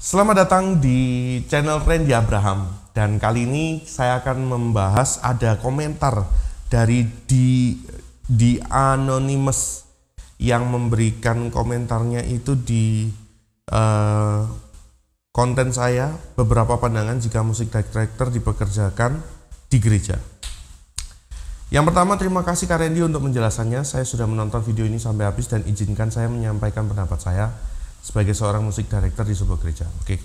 Selamat datang di channel Randy Abraham dan kali ini saya akan membahas ada komentar dari di di anonymous yang memberikan komentarnya itu di uh, konten saya beberapa pandangan jika musik director dipekerjakan di gereja. Yang pertama terima kasih Kak Randy untuk menjelaskannya. Saya sudah menonton video ini sampai habis dan izinkan saya menyampaikan pendapat saya sebagai seorang musik director di sebuah gereja. Oke. Okay.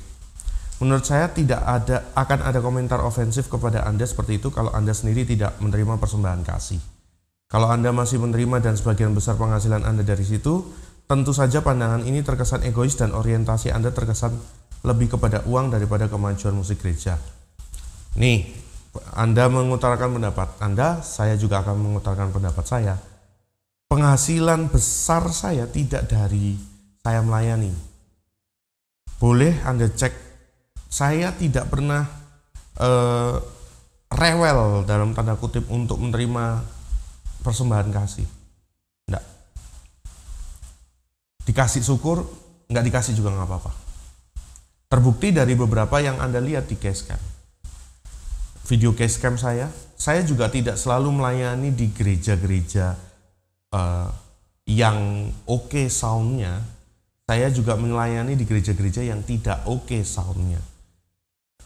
Menurut saya tidak ada akan ada komentar ofensif kepada Anda seperti itu kalau Anda sendiri tidak menerima persembahan kasih. Kalau Anda masih menerima dan sebagian besar penghasilan Anda dari situ, tentu saja pandangan ini terkesan egois dan orientasi Anda terkesan lebih kepada uang daripada kemajuan musik gereja. Nih, Anda mengutarakan pendapat Anda, saya juga akan mengutarakan pendapat saya. Penghasilan besar saya tidak dari saya melayani. Boleh Anda cek, saya tidak pernah eh, rewel dalam tanda kutip untuk menerima persembahan kasih. Enggak. Dikasih syukur, nggak dikasih juga nggak apa-apa. Terbukti dari beberapa yang Anda lihat di cam, Video cam saya, saya juga tidak selalu melayani di gereja-gereja uh, yang oke okay soundnya, saya juga melayani di gereja-gereja yang tidak oke okay soundnya.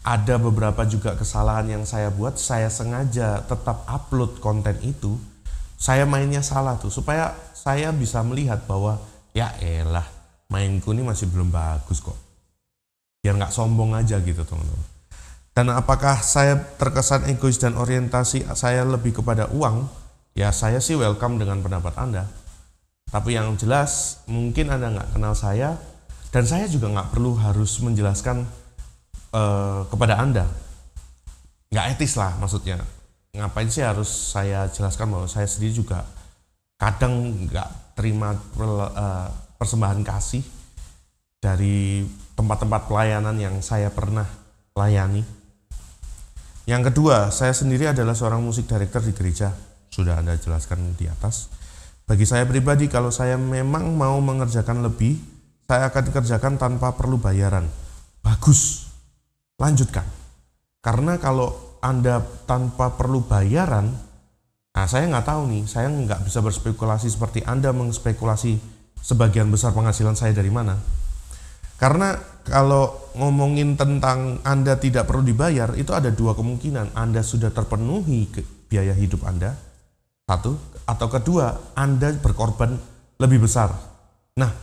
Ada beberapa juga kesalahan yang saya buat, saya sengaja tetap upload konten itu. Saya mainnya salah tuh, supaya saya bisa melihat bahwa ya elah mainku ini masih belum bagus kok. Biar nggak sombong aja gitu teman-teman. Dan apakah saya terkesan egois dan orientasi saya lebih kepada uang? Ya saya sih welcome dengan pendapat Anda tapi yang jelas mungkin Anda nggak kenal saya dan saya juga nggak perlu harus menjelaskan uh, kepada Anda. Nggak etis lah maksudnya. Ngapain sih harus saya jelaskan bahwa saya sendiri juga kadang nggak terima eh, persembahan kasih dari tempat-tempat pelayanan yang saya pernah layani. Yang kedua, saya sendiri adalah seorang musik director di gereja. Sudah Anda jelaskan di atas bagi saya pribadi, kalau saya memang mau mengerjakan lebih, saya akan dikerjakan tanpa perlu bayaran. Bagus, lanjutkan. Karena kalau Anda tanpa perlu bayaran, nah saya nggak tahu nih, saya nggak bisa berspekulasi seperti Anda mengspekulasi sebagian besar penghasilan saya dari mana. Karena kalau ngomongin tentang Anda tidak perlu dibayar, itu ada dua kemungkinan. Anda sudah terpenuhi biaya hidup Anda, satu, atau kedua, Anda berkorban lebih besar. Nah,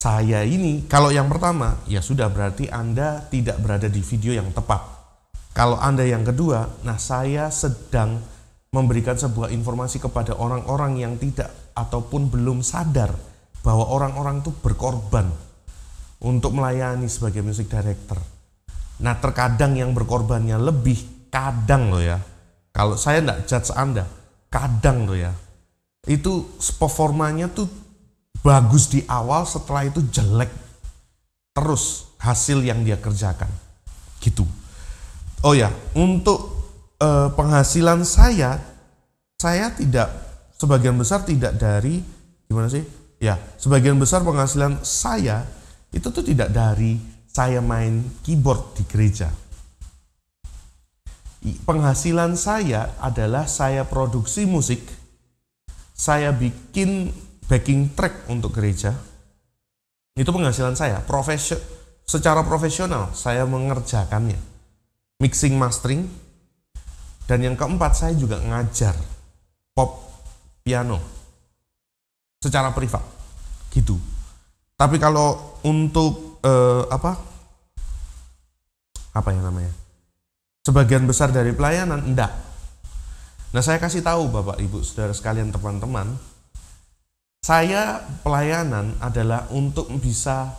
saya ini kalau yang pertama, ya sudah berarti Anda tidak berada di video yang tepat. Kalau Anda yang kedua, nah saya sedang memberikan sebuah informasi kepada orang-orang yang tidak ataupun belum sadar bahwa orang-orang itu berkorban untuk melayani sebagai music director. Nah terkadang yang berkorbannya lebih kadang loh ya. Kalau saya tidak judge Anda, kadang tuh ya itu performanya tuh bagus di awal setelah itu jelek terus hasil yang dia kerjakan gitu oh ya untuk eh, penghasilan saya saya tidak sebagian besar tidak dari gimana sih ya sebagian besar penghasilan saya itu tuh tidak dari saya main keyboard di gereja penghasilan saya adalah saya produksi musik, saya bikin backing track untuk gereja. Itu penghasilan saya, Profesional, secara profesional saya mengerjakannya. Mixing mastering dan yang keempat saya juga ngajar pop piano secara privat gitu. Tapi kalau untuk eh, apa? Apa yang namanya? sebagian besar dari pelayanan enggak. Nah, saya kasih tahu Bapak Ibu Saudara sekalian teman-teman, saya pelayanan adalah untuk bisa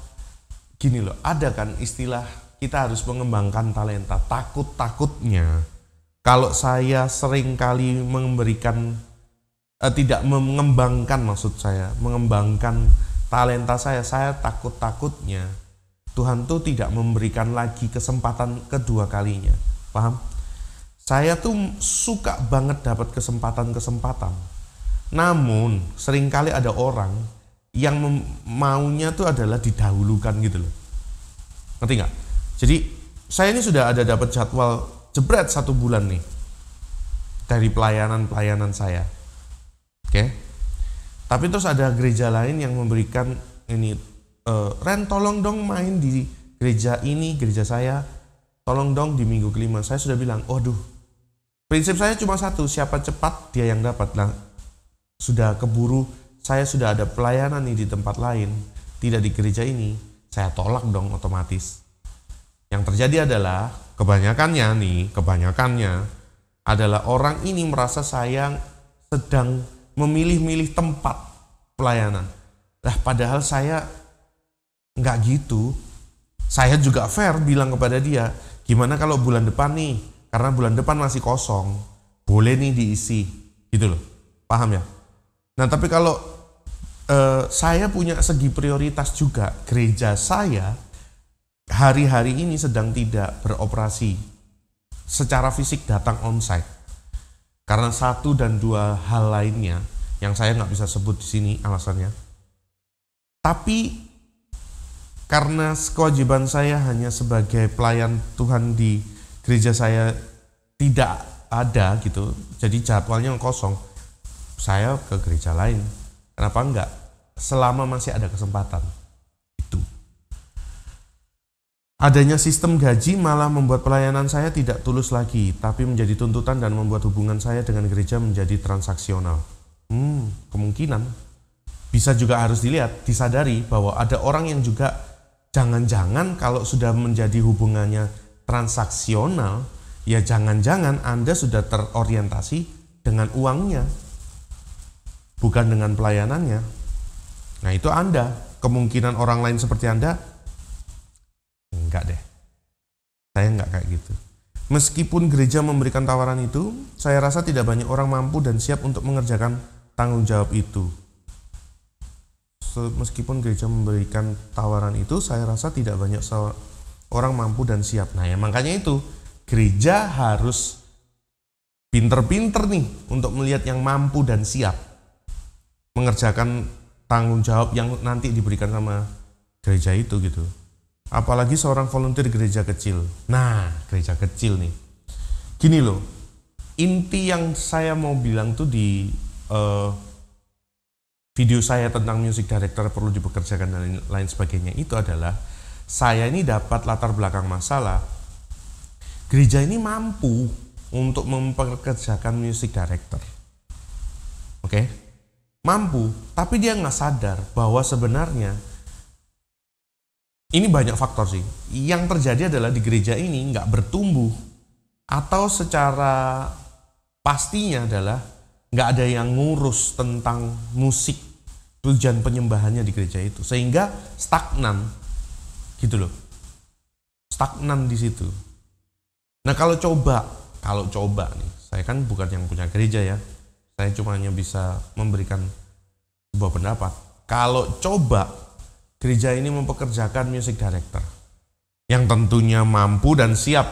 gini loh, ada kan istilah kita harus mengembangkan talenta. Takut-takutnya kalau saya sering kali memberikan eh, tidak mengembangkan maksud saya, mengembangkan talenta saya, saya takut-takutnya Tuhan tuh tidak memberikan lagi kesempatan kedua kalinya Paham? Saya tuh suka banget dapat kesempatan-kesempatan. Namun seringkali ada orang yang maunya tuh adalah didahulukan gitu loh. Ngerti nggak? Jadi saya ini sudah ada dapat jadwal jebret satu bulan nih dari pelayanan-pelayanan saya. Oke. Okay? Tapi terus ada gereja lain yang memberikan ini uh, Ren tolong dong main di gereja ini, gereja saya Tolong dong di minggu kelima. Saya sudah bilang, oh duh. Prinsip saya cuma satu, siapa cepat dia yang dapat. Nah, sudah keburu, saya sudah ada pelayanan nih di tempat lain, tidak di gereja ini. Saya tolak dong otomatis. Yang terjadi adalah kebanyakannya nih, kebanyakannya adalah orang ini merasa sayang sedang memilih-milih tempat pelayanan. Lah padahal saya nggak gitu. Saya juga fair bilang kepada dia, gimana kalau bulan depan nih? Karena bulan depan masih kosong, boleh nih diisi, gitu loh. Paham ya? Nah, tapi kalau eh, saya punya segi prioritas juga, gereja saya hari-hari ini sedang tidak beroperasi secara fisik datang onsite. Karena satu dan dua hal lainnya yang saya nggak bisa sebut di sini alasannya. Tapi karena kewajiban saya hanya sebagai pelayan Tuhan di gereja saya tidak ada gitu jadi jadwalnya kosong saya ke gereja lain kenapa enggak selama masih ada kesempatan itu adanya sistem gaji malah membuat pelayanan saya tidak tulus lagi tapi menjadi tuntutan dan membuat hubungan saya dengan gereja menjadi transaksional hmm kemungkinan bisa juga harus dilihat disadari bahwa ada orang yang juga jangan-jangan kalau sudah menjadi hubungannya transaksional, ya jangan-jangan Anda sudah terorientasi dengan uangnya, bukan dengan pelayanannya. Nah, itu Anda. Kemungkinan orang lain seperti Anda, enggak deh. Saya enggak kayak gitu. Meskipun gereja memberikan tawaran itu, saya rasa tidak banyak orang mampu dan siap untuk mengerjakan tanggung jawab itu meskipun gereja memberikan tawaran itu saya rasa tidak banyak orang mampu dan siap nah ya makanya itu gereja harus pinter-pinter nih untuk melihat yang mampu dan siap mengerjakan tanggung jawab yang nanti diberikan sama gereja itu gitu apalagi seorang volunteer gereja kecil nah gereja kecil nih gini loh inti yang saya mau bilang tuh di uh, video saya tentang music director perlu dipekerjakan dan lain, sebagainya itu adalah saya ini dapat latar belakang masalah gereja ini mampu untuk mempekerjakan music director oke okay? mampu tapi dia nggak sadar bahwa sebenarnya ini banyak faktor sih yang terjadi adalah di gereja ini nggak bertumbuh atau secara pastinya adalah nggak ada yang ngurus tentang musik tujuan penyembahannya di gereja itu sehingga stagnan gitu loh stagnan di situ nah kalau coba kalau coba nih saya kan bukan yang punya gereja ya saya cuma hanya bisa memberikan sebuah pendapat kalau coba gereja ini mempekerjakan music director yang tentunya mampu dan siap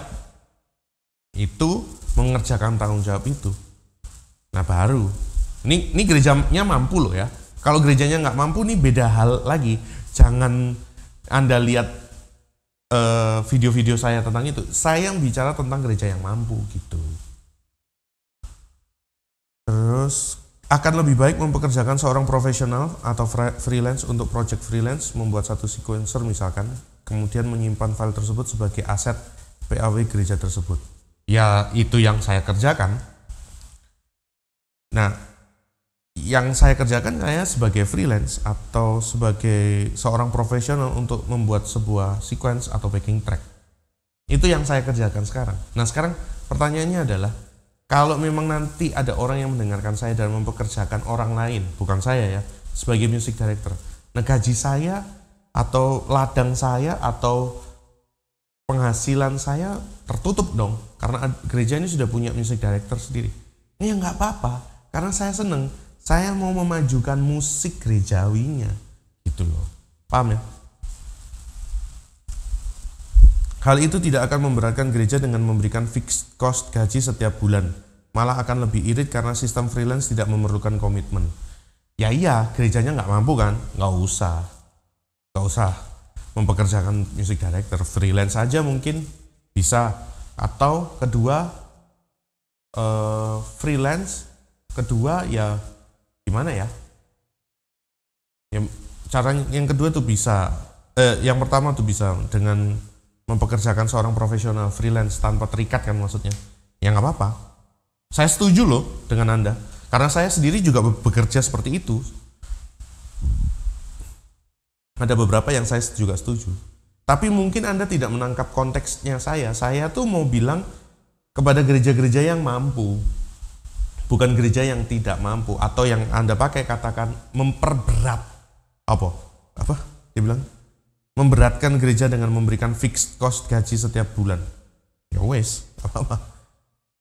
itu mengerjakan tanggung jawab itu Nah baru. Ini, ini gerejanya mampu loh ya. Kalau gerejanya nggak mampu nih beda hal lagi. Jangan Anda lihat video eh, video-video saya tentang itu. Saya yang bicara tentang gereja yang mampu gitu. Terus akan lebih baik mempekerjakan seorang profesional atau freelance untuk project freelance membuat satu sequencer misalkan kemudian menyimpan file tersebut sebagai aset PAW gereja tersebut. Ya itu yang saya kerjakan Nah, yang saya kerjakan saya sebagai freelance atau sebagai seorang profesional untuk membuat sebuah sequence atau backing track. Itu yang saya kerjakan sekarang. Nah, sekarang pertanyaannya adalah kalau memang nanti ada orang yang mendengarkan saya dan mempekerjakan orang lain, bukan saya ya, sebagai music director. Nah, gaji saya atau ladang saya atau penghasilan saya tertutup dong karena gereja ini sudah punya music director sendiri. Ini ya nggak apa-apa karena saya seneng saya mau memajukan musik gerejawinya gitu loh paham ya Hal itu tidak akan memberatkan gereja dengan memberikan fixed cost gaji setiap bulan. Malah akan lebih irit karena sistem freelance tidak memerlukan komitmen. Ya iya, gerejanya nggak mampu kan? Nggak usah. Nggak usah mempekerjakan music director. Freelance aja mungkin bisa. Atau kedua, eh, freelance kedua ya gimana ya? ya cara yang kedua tuh bisa eh, yang pertama tuh bisa dengan mempekerjakan seorang profesional freelance tanpa terikat kan maksudnya ya nggak apa-apa saya setuju loh dengan anda karena saya sendiri juga bekerja seperti itu ada beberapa yang saya juga setuju tapi mungkin anda tidak menangkap konteksnya saya saya tuh mau bilang kepada gereja-gereja yang mampu bukan gereja yang tidak mampu atau yang Anda pakai katakan memperberat apa? Apa? Dia bilang memberatkan gereja dengan memberikan fixed cost gaji setiap bulan. Ya wes, apa-apa.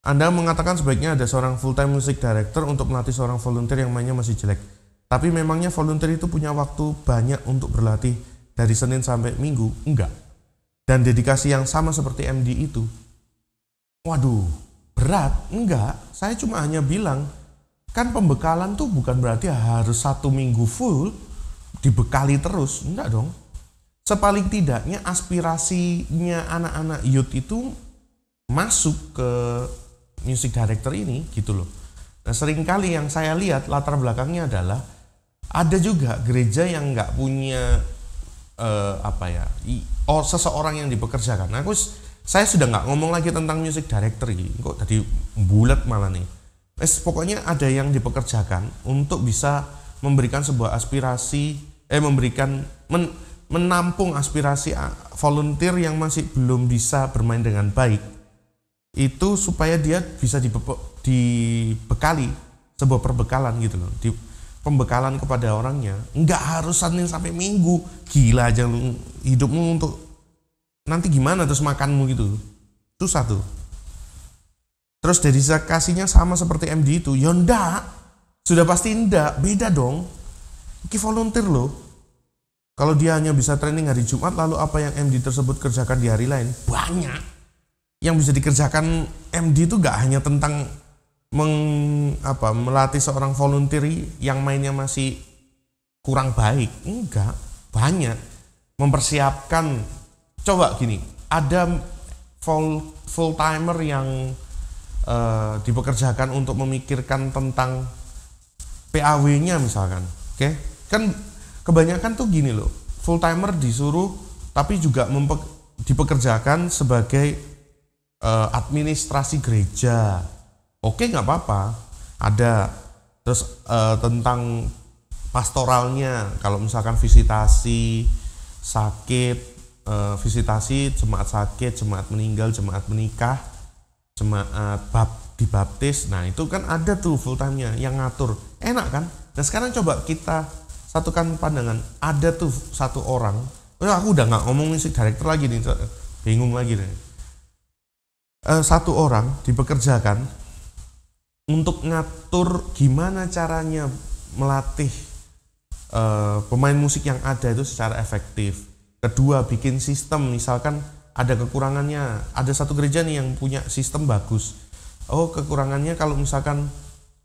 Anda mengatakan sebaiknya ada seorang full time music director untuk melatih seorang volunteer yang mainnya masih jelek. Tapi memangnya volunteer itu punya waktu banyak untuk berlatih dari Senin sampai Minggu? Enggak. Dan dedikasi yang sama seperti MD itu. Waduh, berat enggak saya cuma hanya bilang kan pembekalan tuh bukan berarti harus satu minggu full dibekali terus enggak dong sepaling tidaknya aspirasinya anak-anak youth itu masuk ke music director ini gitu loh nah seringkali yang saya lihat latar belakangnya adalah ada juga gereja yang nggak punya uh, apa ya i, oh seseorang yang dipekerjakan nah, aku saya sudah nggak ngomong lagi tentang music directory kok tadi bulat malah nih es pokoknya ada yang dipekerjakan untuk bisa memberikan sebuah aspirasi eh memberikan men, menampung aspirasi ah, volunteer yang masih belum bisa bermain dengan baik itu supaya dia bisa dibekali sebuah perbekalan gitu loh di pembekalan kepada orangnya nggak harus senin sampai minggu gila aja hidupmu untuk nanti gimana terus makanmu gitu susah tuh terus dari kasihnya sama seperti MD itu ya enggak sudah pasti ndak beda dong ini volunteer loh kalau dia hanya bisa training hari Jumat lalu apa yang MD tersebut kerjakan di hari lain banyak yang bisa dikerjakan MD itu gak hanya tentang meng, apa, melatih seorang volunteer yang mainnya masih kurang baik enggak banyak mempersiapkan coba gini, ada full full timer yang uh, dipekerjakan untuk memikirkan tentang PAW-nya misalkan, oke? Okay? Kan kebanyakan tuh gini loh, full timer disuruh tapi juga dipekerjakan sebagai uh, administrasi gereja, oke okay, nggak apa-apa, ada terus uh, tentang pastoralnya, kalau misalkan visitasi sakit uh, visitasi jemaat sakit, jemaat meninggal, jemaat menikah, jemaat bab dibaptis. Nah, itu kan ada tuh full time-nya yang ngatur. Enak kan? Nah, sekarang coba kita satukan pandangan. Ada tuh satu orang. Oh, aku udah nggak ngomong musik director lagi nih. Bingung lagi nih. Uh, satu orang dipekerjakan untuk ngatur gimana caranya melatih uh, pemain musik yang ada itu secara efektif Kedua, bikin sistem. Misalkan ada kekurangannya. Ada satu gereja nih yang punya sistem bagus. Oh, kekurangannya kalau misalkan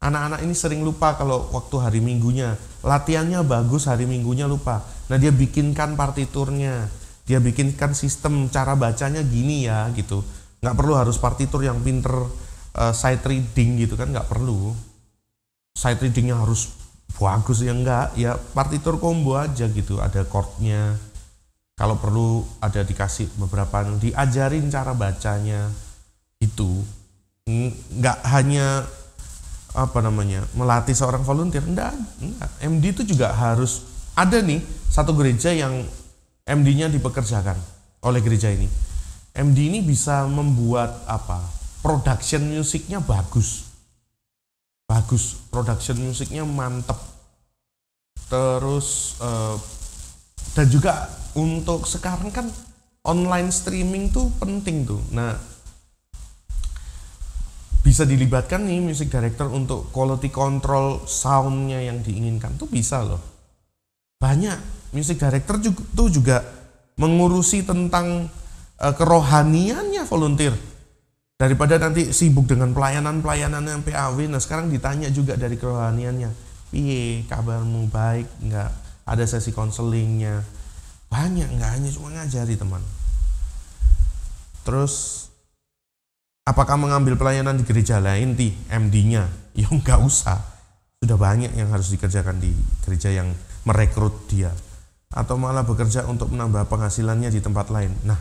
anak-anak ini sering lupa kalau waktu hari minggunya. Latihannya bagus, hari minggunya lupa. Nah, dia bikinkan partiturnya. Dia bikinkan sistem cara bacanya gini ya gitu. Nggak perlu harus partitur yang pinter uh, eh, sight reading gitu kan nggak perlu sight readingnya harus bagus ya enggak ya partitur combo aja gitu ada chordnya kalau perlu ada dikasih beberapa anu, diajarin cara bacanya itu nggak hanya apa namanya melatih seorang volunteer enggak, enggak. MD itu juga harus ada nih satu gereja yang MD-nya dipekerjakan oleh gereja ini MD ini bisa membuat apa production musiknya bagus bagus production musiknya mantep terus uh, dan juga untuk sekarang kan online streaming tuh penting tuh nah bisa dilibatkan nih music director untuk quality control soundnya yang diinginkan tuh bisa loh banyak music director juga, tuh juga mengurusi tentang uh, kerohaniannya volunteer daripada nanti sibuk dengan pelayanan pelayanan yang PAW nah sekarang ditanya juga dari kerohaniannya piye kabarmu baik nggak ada sesi konselingnya banyak nggak hanya cuma ngajari teman terus apakah mengambil pelayanan di gereja lain di MD-nya ya nggak usah sudah banyak yang harus dikerjakan di gereja yang merekrut dia atau malah bekerja untuk menambah penghasilannya di tempat lain nah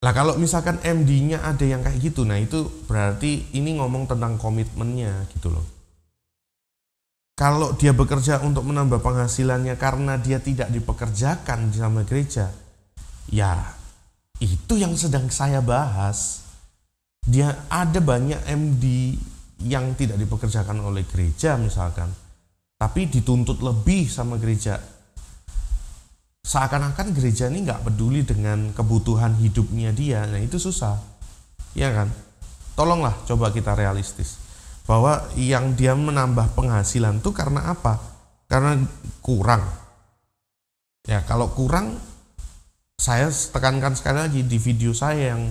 lah kalau misalkan MD-nya ada yang kayak gitu nah itu berarti ini ngomong tentang komitmennya gitu loh kalau dia bekerja untuk menambah penghasilannya karena dia tidak dipekerjakan sama gereja, ya itu yang sedang saya bahas. Dia ada banyak MD yang tidak dipekerjakan oleh gereja misalkan, tapi dituntut lebih sama gereja. Seakan-akan gereja ini nggak peduli dengan kebutuhan hidupnya dia, nah itu susah, ya kan? Tolonglah coba kita realistis bahwa yang dia menambah penghasilan tuh karena apa? Karena kurang. Ya, kalau kurang saya tekankan sekali lagi di video saya yang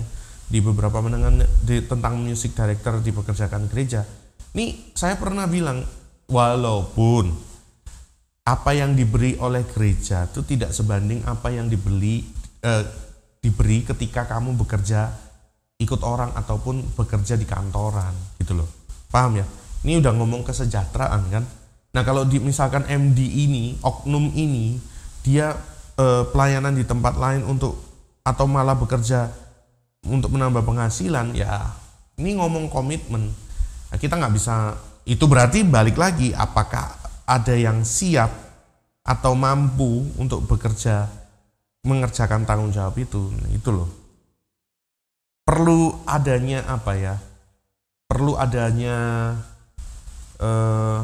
di beberapa menengah di, tentang music director di pekerjaan gereja. Ini saya pernah bilang walaupun apa yang diberi oleh gereja itu tidak sebanding apa yang dibeli eh, diberi ketika kamu bekerja ikut orang ataupun bekerja di kantoran gitu loh Paham ya? Ini udah ngomong kesejahteraan kan. Nah kalau di, misalkan MD ini, oknum ini, dia eh, pelayanan di tempat lain untuk atau malah bekerja untuk menambah penghasilan, ya ini ngomong komitmen. Nah, kita nggak bisa. Itu berarti balik lagi, apakah ada yang siap atau mampu untuk bekerja mengerjakan tanggung jawab itu? Nah, itu loh. Perlu adanya apa ya? perlu adanya eh,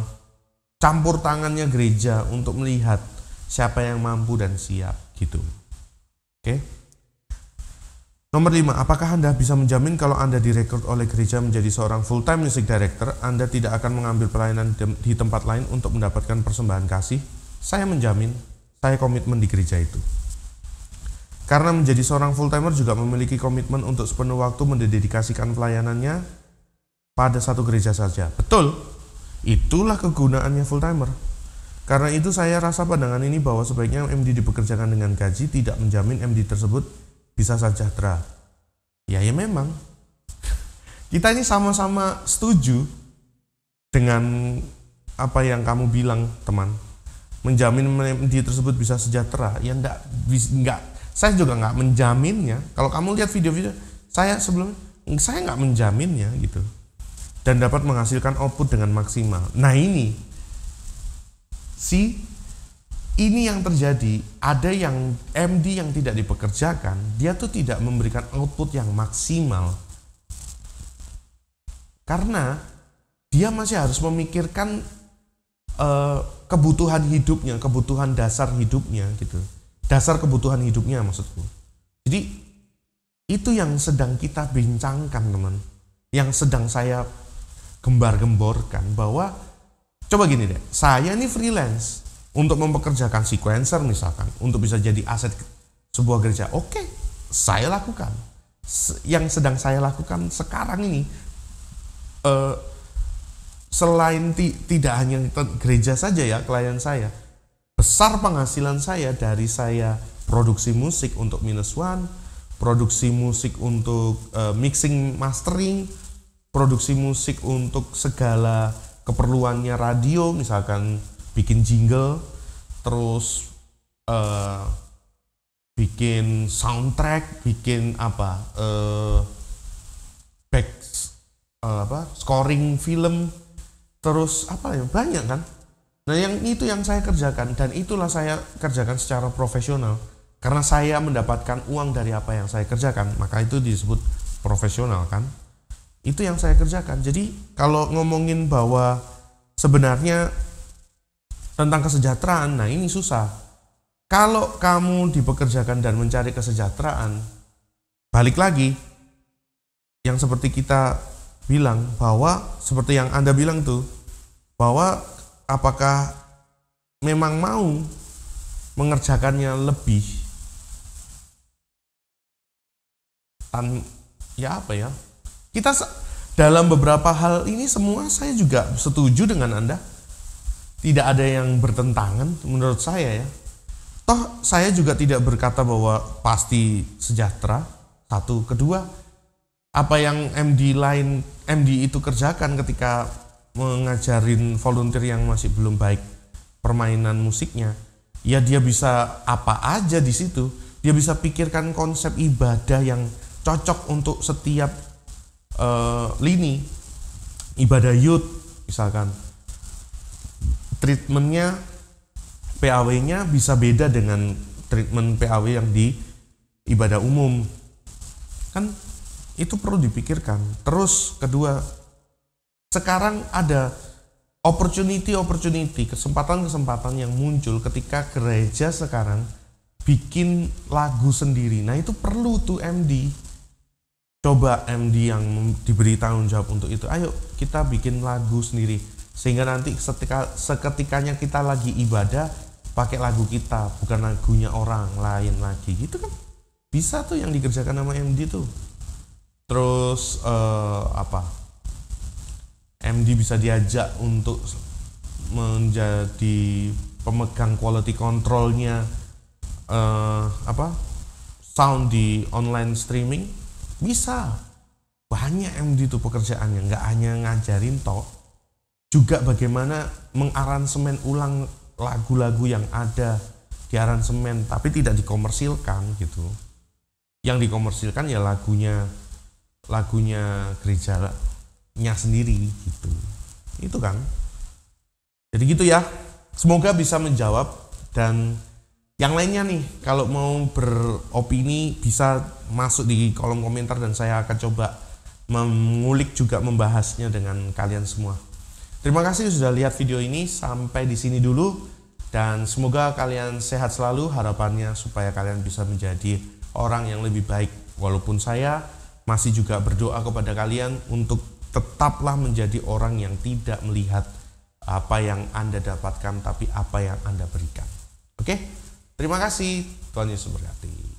campur tangannya gereja untuk melihat siapa yang mampu dan siap gitu. Oke. Nomor 5, apakah Anda bisa menjamin kalau Anda direkrut oleh gereja menjadi seorang full-time music director, Anda tidak akan mengambil pelayanan di tempat lain untuk mendapatkan persembahan kasih? Saya menjamin, saya komitmen di gereja itu. Karena menjadi seorang full-timer juga memiliki komitmen untuk sepenuh waktu mendedikasikan pelayanannya pada satu gereja saja. Betul, itulah kegunaannya full timer. Karena itu saya rasa pandangan ini bahwa sebaiknya MD dipekerjakan dengan gaji tidak menjamin MD tersebut bisa sejahtera. Ya ya memang. Kita ini sama-sama setuju dengan apa yang kamu bilang, teman. Menjamin MD tersebut bisa sejahtera. Ya enggak enggak saya juga enggak menjaminnya. Kalau kamu lihat video-video saya sebelumnya saya enggak menjaminnya gitu dan dapat menghasilkan output dengan maksimal. Nah ini si ini yang terjadi ada yang MD yang tidak dipekerjakan dia tuh tidak memberikan output yang maksimal karena dia masih harus memikirkan uh, kebutuhan hidupnya, kebutuhan dasar hidupnya gitu. Dasar kebutuhan hidupnya maksudku. Jadi itu yang sedang kita bincangkan, teman. Yang sedang saya gembar-gemborkan bahwa coba gini deh, saya ini freelance untuk mempekerjakan sequencer misalkan, untuk bisa jadi aset sebuah gereja. Oke, okay, saya lakukan. Yang sedang saya lakukan sekarang ini uh, selain tidak hanya gereja saja ya klien saya, besar penghasilan saya dari saya produksi musik untuk minus one, produksi musik untuk uh, mixing mastering, produksi musik untuk segala keperluannya radio misalkan bikin jingle terus uh, bikin soundtrack bikin apa uh, back uh, apa scoring film terus apa ya banyak kan nah yang itu yang saya kerjakan dan itulah saya kerjakan secara profesional karena saya mendapatkan uang dari apa yang saya kerjakan maka itu disebut profesional kan itu yang saya kerjakan. Jadi kalau ngomongin bahwa sebenarnya tentang kesejahteraan, nah ini susah. Kalau kamu dipekerjakan dan mencari kesejahteraan, balik lagi yang seperti kita bilang bahwa seperti yang Anda bilang tuh bahwa apakah memang mau mengerjakannya lebih tan ya apa ya kita dalam beberapa hal ini semua saya juga setuju dengan Anda. Tidak ada yang bertentangan menurut saya ya. Toh saya juga tidak berkata bahwa pasti sejahtera. Satu, kedua, apa yang MD lain MD itu kerjakan ketika mengajarin volunteer yang masih belum baik permainan musiknya, ya dia bisa apa aja di situ. Dia bisa pikirkan konsep ibadah yang cocok untuk setiap Eh, lini ibadah yud misalkan treatmentnya PAW-nya bisa beda dengan treatment PAW yang di ibadah umum kan itu perlu dipikirkan terus kedua sekarang ada opportunity opportunity kesempatan kesempatan yang muncul ketika gereja sekarang bikin lagu sendiri nah itu perlu tuh MD coba MD yang diberi tanggung jawab untuk itu ayo kita bikin lagu sendiri sehingga nanti setika, seketikanya kita lagi ibadah pakai lagu kita bukan lagunya orang lain lagi gitu kan bisa tuh yang dikerjakan sama MD tuh terus uh, apa MD bisa diajak untuk menjadi pemegang quality controlnya uh, apa sound di online streaming bisa. Banyak yang itu pekerjaannya, nggak hanya ngajarin tok, juga bagaimana mengaransemen ulang lagu-lagu yang ada di aransemen tapi tidak dikomersilkan gitu. Yang dikomersilkan ya lagunya lagunya gerejanya sendiri gitu. Itu kan. Jadi gitu ya. Semoga bisa menjawab dan yang lainnya nih, kalau mau beropini bisa masuk di kolom komentar dan saya akan coba mengulik juga membahasnya dengan kalian semua. Terima kasih sudah lihat video ini, sampai di sini dulu dan semoga kalian sehat selalu harapannya supaya kalian bisa menjadi orang yang lebih baik walaupun saya masih juga berdoa kepada kalian untuk tetaplah menjadi orang yang tidak melihat apa yang Anda dapatkan tapi apa yang Anda berikan. Oke? Okay? Terima kasih. Tuhan Yesus berkati.